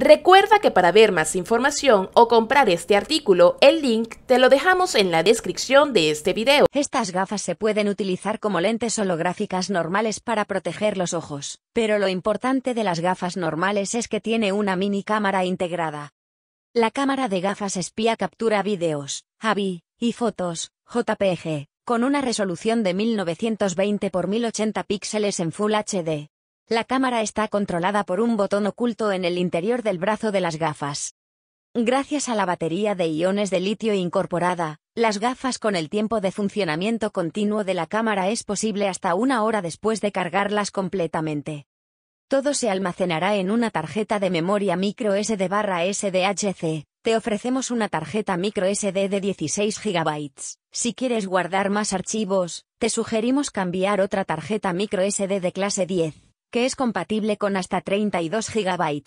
Recuerda que para ver más información o comprar este artículo, el link te lo dejamos en la descripción de este video. Estas gafas se pueden utilizar como lentes holográficas normales para proteger los ojos, pero lo importante de las gafas normales es que tiene una mini cámara integrada. La cámara de gafas espía captura vídeos, AVI, y fotos, JPG, con una resolución de 1920 x 1080 píxeles en Full HD. La cámara está controlada por un botón oculto en el interior del brazo de las gafas. Gracias a la batería de iones de litio incorporada, las gafas con el tiempo de funcionamiento continuo de la cámara es posible hasta una hora después de cargarlas completamente. Todo se almacenará en una tarjeta de memoria micro SD barra SDHC. Te ofrecemos una tarjeta micro SD de 16 GB. Si quieres guardar más archivos, te sugerimos cambiar otra tarjeta micro SD de clase 10 que es compatible con hasta 32 GB.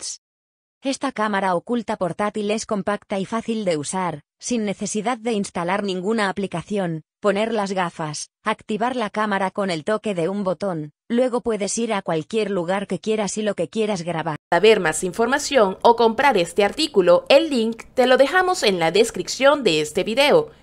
Esta cámara oculta portátil es compacta y fácil de usar, sin necesidad de instalar ninguna aplicación, poner las gafas, activar la cámara con el toque de un botón, luego puedes ir a cualquier lugar que quieras y lo que quieras grabar. Para ver más información o comprar este artículo, el link te lo dejamos en la descripción de este video.